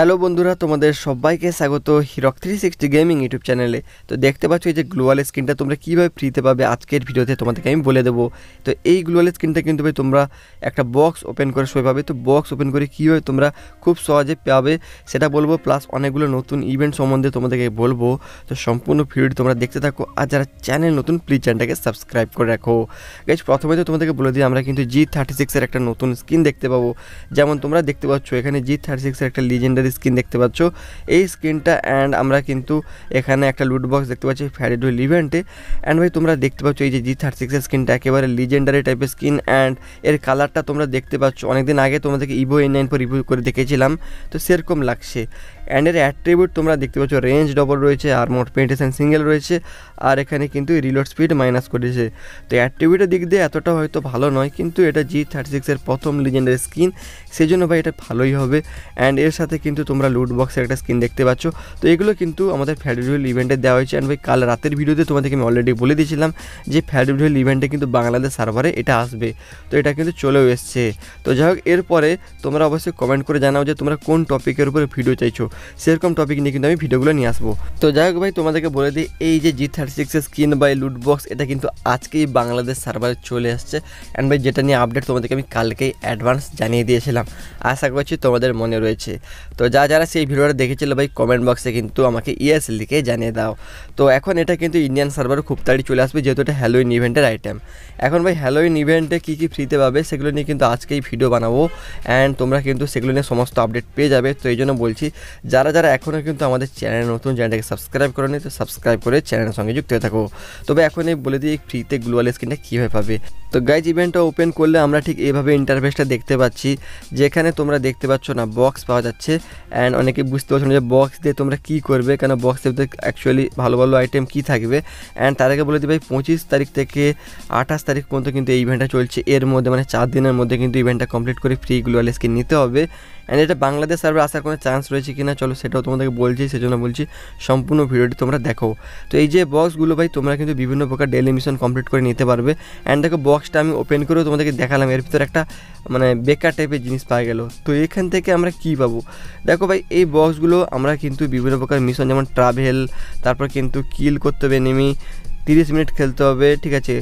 hello বন্ধুরা তোমাদের সবাইকে স্বাগত Hirak three sixty gaming YouTube চ্যানেলে তো দেখতে পাচ্ছ এই যে গ্লোয়াল স্ক্রিনটা তোমরা কীভাবে ফ্রিতে পাবে আজকের ভিডিওতে তোমাদেরকে আমি বলে দেবো তো এই গ্লোয়াল স্ক্রিনটা কিন্তু ভাই তোমরা একটা বক্স ওপেন করে সবাই পাবে তো বক্স ওপেন করে কীভাবে তোমরা খুব সহজে পাবে সেটা বলবো প্লাস অনেকগুলো নতুন ইভেন্ট সম্বন্ধে তোমাদেরকে বলবো তো সম্পূর্ণ ভিডিওটি তোমরা দেখতে থাকো আর যারা চ্যানেল নতুন প্লিজ চ্যানেলটাকে সাবস্ক্রাইব করে রাখো গাইজ প্রথমে তো তোমাদেরকে বলে দিই আমরা কিন্তু জি থার্টি সিক্সের একটা নতুন স্কিন দেখতে পাবো যেমন তোমরা দেখতে পাচ্ছ এখানে জি থার্টি সিক্সের একটা লিজেন্ডারি স্ক্রিন দেখতে পাচ্ছ এই স্ক্রিনটা অ্যান্ড আমরা কিন্তু এখানে একটা লুটবক্স দেখতে পাচ্ছি ফ্যারিডুল ইভেন্টে অ্যান্ড ভাই তোমরা দেখতে পাচ্ছ এই যে জি থার্টি সিক্সের স্ক্রিনটা একেবারে লিজেন্ডারি টাইপের স্ক্রিন অ্যান্ড এর কালারটা তোমরা দেখতে পাচ্ছ অনেকদিন আগে তোমাদেরকে Evo N nine four review করে দেখেছিলাম তো সেরকম লাগছে অ্যান্ডের অ্যাট্রিবিউট তোমরা দেখতে পাচ্ছ রেঞ্জ ডবল রয়েছে আর মোট পেন্টেশন সিঙ্গেল রয়েছে আর এখানে কিন্তু রিলোড স্পিড মাইনাস করেছে তো অ্যাট্রিবিউটের দিক দিয়ে এতটা হয়তো ভালো নয় কিন্তু এটা জি থার্টি সিক্সের প্রথম লিজেন্ডের স্কিন সেই জন্য ভাই এটা ভালোই হবে অ্যান্ড এর সাথে কিন্তু তোমরা লুট বক্সের একটা স্কিন দেখতে পাচ্ছ তো এগুলো কিন্তু আমাদের ফ্যাডারিয়াল ইভেন্টে দেওয়া হয়েছে অ্যান্ড ভাই কাল রাতের ভিডিওতে তোমাদেরকে আমি অলরেডি বলে দিয়েছিলাম যে ফ্যাডারিয়াল ইভেন্টে কিন্তু বাংলাদেশ সার্ভারে এটা আসবে তো এটা কিন্তু চলেও এসছে তো যাই হোক এরপরে তোমরা অবশ্যই কমেন্ট করে জানাও যে তোমরা কোন টপিকের উপরে ভিডিও চাইছো সেরকম টপিক নিয়ে কিন্তু আমি ভিডিওগুলো নিয়ে আসবো তো যাই হোক ভাই তোমাদেরকে বলে দিই এই যে জি থার্টি সিক্সের স্ক্রিন বাই লুট বক্স এটা কিন্তু আজকেই বাংলাদেশ সার্ভারে চলে আসছে অ্যান্ড ভাই যেটা নিয়ে আপডেট তোমাদেরকে আমি কালকেই অ্যাডভান্স জানিয়ে দিয়েছিলাম আশা করছি তোমাদের মনে রয়েছে তো যা যারা সেই ভিডিওটা দেখেছিল ভাই কমেন্ট বক্সে কিন্তু আমাকে ইয়েস লিখে জানিয়ে দাও তো এখন এটা কিন্তু ইন্ডিয়ান সার্ভারে খুব তাড়াতাড়ি চলে আসবে যেহেতু এটা হ্যালোইন ইভেন্টের আইটেম এখন ভাই হ্যালোইন ইভেন্টে কী কী ফ্রিতে পাবে সেগুলো নিয়ে কিন্তু আজকেই ভিডিও বানাবো অ্যান্ড তোমরা কিন্তু সেগুলো নিয়ে সমস্ত আপডেট পেয়ে যাবে তো এই জন্য বলছি যারা যারা এখনও কিন্তু আমাদের চ্যানেলে নতুন চ্যানেলটাকে সাবস্ক্রাইব করে তো সাবস্ক্রাইব করে চ্যানেলের সঙ্গে যুক্ত হয়ে থাকো তবে এখন এই বলে দিই ফ্রিতে গ্লোয়াল স্ক্রিনটা কীভাবে পাবে তো গাইজ ইভেন্টটা ওপেন করলে আমরা ঠিক এইভাবে ইন্টারফেসটা দেখতে পাচ্ছি যেখানে তোমরা দেখতে পাচ্ছ না বক্স পাওয়া যাচ্ছে অ্যান্ড অনেকে বুঝতে পারছো না যে বক্স দিয়ে তোমরা কি করবে কেন বক্সের ভিতরে অ্যাকচুয়ালি ভালো ভালো আইটেম কী থাকবে অ্যান্ড তার আগে বলে দিই ভাই পঁচিশ তারিখ থেকে আঠাশ তারিখ পর্যন্ত কিন্তু এই ইভেন্টটা চলছে এর মধ্যে মানে চার দিনের মধ্যে কিন্তু ইভেন্টটা কমপ্লিট করে ফ্রি গ্লোয়াল স্কিন নিতে হবে অ্যান্ড এটা বাংলাদেশ সার্ভে আসার কোনো চান্স রয়েছে কি না চলো সেটাও তোমাদেরকে বলছি সেজন্য বলছি সম্পূর্ণ ভিডিওটি তোমরা দেখো তো এই যে বক্সগুলো ভাই তোমরা কিন্তু বিভিন্ন প্রকার ডেলি মিশন কমপ্লিট করে নিতে পারবে অ্যান্ড দেখো বক্সটা আমি ওপেন করেও তোমাদেরকে দেখালাম এর ভিতরে একটা মানে বেকার টাইপের জিনিস পাওয়া গেল তো এখান থেকে আমরা কি পাবো দেখো ভাই এই বক্সগুলো আমরা কিন্তু বিভিন্ন প্রকার মিশন যেমন ট্রাভেল তারপর কিন্তু কিল করতে হবে নেমি তিরিশ মিনিট খেলতে হবে ঠিক আছে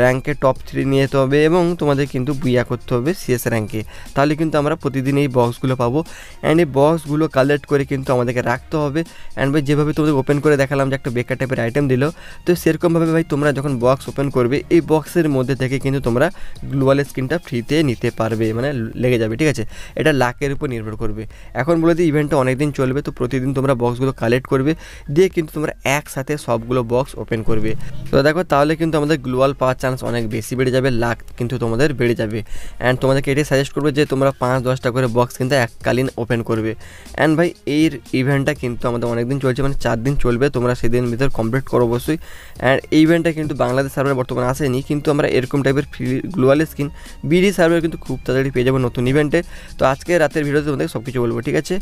র্যাঙ্কে টপ থ্রি নিয়ে যেতে হবে এবং তোমাদের কিন্তু বিয়া করতে হবে সিএস র্যাঙ্কে তাহলে কিন্তু আমরা প্রতিদিন এই বক্সগুলো পাবো অ্যান্ড এই বক্সগুলো কালেক্ট করে কিন্তু আমাদেরকে রাখতে হবে অ্যান্ড ভাই যেভাবে তোমাদের ওপেন করে দেখালাম যে একটা বেকার টাইপের আইটেম দিল তো সেরকমভাবে ভাই তোমরা যখন বক্স ওপেন করবে এই বক্সের মধ্যে থেকে কিন্তু তোমরা গ্লোয়াল স্ক্রিনটা ফ্রিতে নিতে পারবে মানে লেগে যাবে ঠিক আছে এটা লাকের উপর নির্ভর করবে এখন বলে দিই ইভেন্টটা অনেকদিন চলবে তো প্রতিদিন তোমরা বক্সগুলো কালেক্ট করবে দিয়ে কিন্তু তোমরা একসাথে সবগুলো বক্স ওপেন করবে তো দেখো তাহলে কিন্তু আমাদের গ্লোয়াল পাস হওয়ার চান্স অনেক বেশি বেড়ে যাবে লাখ কিন্তু তোমাদের বেড়ে যাবে অ্যান্ড তোমাদেরকে এটাই সাজেস্ট করবে যে তোমরা পাঁচ দশটা করে বক্স কিন্তু এককালীন ওপেন করবে অ্যান্ড ভাই এই ইভেন্টটা কিন্তু আমাদের অনেক দিন চলছে মানে চার দিন চলবে তোমরা সেদিন ভিতরে কমপ্লিট করো অবশ্যই অ্যান্ড এই ইভেন্টটা কিন্তু বাংলাদেশ সার্ভারে বর্তমানে আসেনি কিন্তু আমরা এরকম টাইপের free global skin BD server কিন্তু খুব তাড়াতাড়ি পেয়ে যাবো নতুন ইভেন্টে তো আজকে রাতের ভিডিওতে তোমাদের সব কিছু বলবো ঠিক আছে